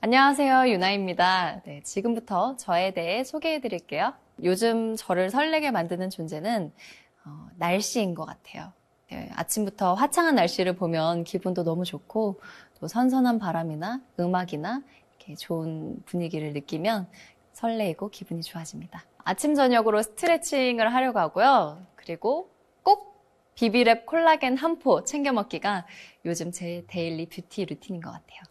안녕하세요. 유나입니다. 네, 지금부터 저에 대해 소개해 드릴게요. 요즘 저를 설레게 만드는 존재는 어, 날씨인 것 같아요. 네, 아침부터 화창한 날씨를 보면 기분도 너무 좋고 또 선선한 바람이나 음악이나 이렇게 좋은 분위기를 느끼면 설레이고 기분이 좋아집니다. 아침 저녁으로 스트레칭을 하려고 하고요. 그리고 꼭 비비랩 콜라겐 한 포 챙겨 먹기가 요즘 제 데일리 뷰티 루틴인 것 같아요.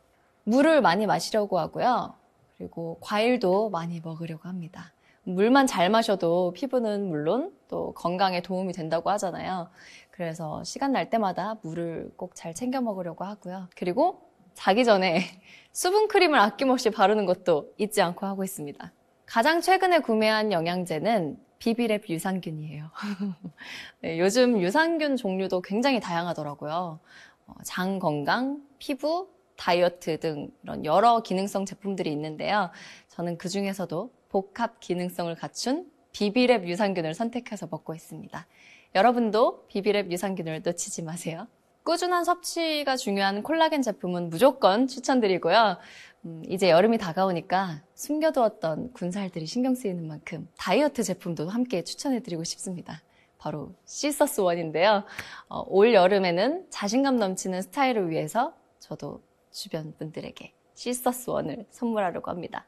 물을 많이 마시려고 하고요. 그리고 과일도 많이 먹으려고 합니다. 물만 잘 마셔도 피부는 물론 또 건강에 도움이 된다고 하잖아요. 그래서 시간 날 때마다 물을 꼭 잘 챙겨 먹으려고 하고요. 그리고 자기 전에 수분크림을 아낌없이 바르는 것도 잊지 않고 하고 있습니다. 가장 최근에 구매한 영양제는 비비랩 유산균이에요. 네, 요즘 유산균 종류도 굉장히 다양하더라고요. 어, 장 건강, 피부, 다이어트 등 이런 여러 기능성 제품들이 있는데요. 저는 그 중에서도 복합 기능성을 갖춘 비비랩 유산균을 선택해서 먹고 있습니다. 여러분도 비비랩 유산균을 놓치지 마세요. 꾸준한 섭취가 중요한 콜라겐 제품은 무조건 추천드리고요. 음, 이제 여름이 다가오니까 숨겨두었던 군살들이 신경 쓰이는 만큼 다이어트 제품도 함께 추천해드리고 싶습니다. 바로 시서스 원인데요. 어, 올 여름에는 자신감 넘치는 스타일을 위해서 저도 주변 분들에게 실서스원을 선물하려고 합니다.